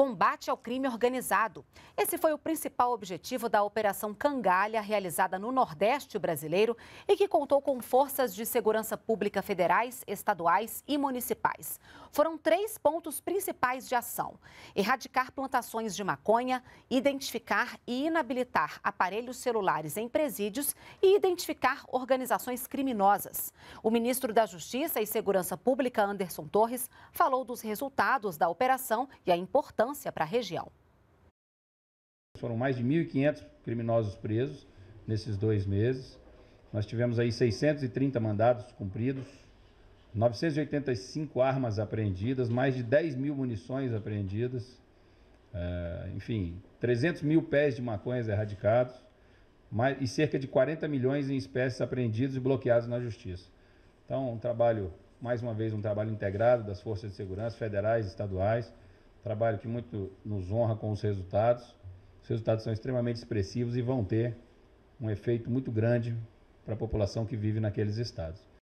combate ao crime organizado. Esse foi o principal objetivo da Operação Cangalha, realizada no Nordeste brasileiro e que contou com forças de segurança pública federais, estaduais e municipais. Foram três pontos principais de ação: erradicar plantações de maconha, identificar e inabilitar aparelhos celulares em presídios e identificar organizações criminosas. O ministro da Justiça e Segurança Pública, Anderson Torres, falou dos resultados da operação e a importância relevância para a região. Foram mais de 1.500 criminosos presos nesses dois meses. Nós tivemos aí 630 mandados cumpridos, 985 armas apreendidas, mais de 10 mil munições apreendidas, eh, enfim, 300 mil pés de maconhas erradicados e cerca de 40 milhões em espécies apreendidas e bloqueados na Justiça. Então, um trabalho, mais uma vez, um trabalho integrado das forças de segurança federais e estaduais. Trabalho que muito nos honra com os resultados. Os resultados são extremamente expressivos e vão ter um efeito muito grande para a população que vive naqueles estados.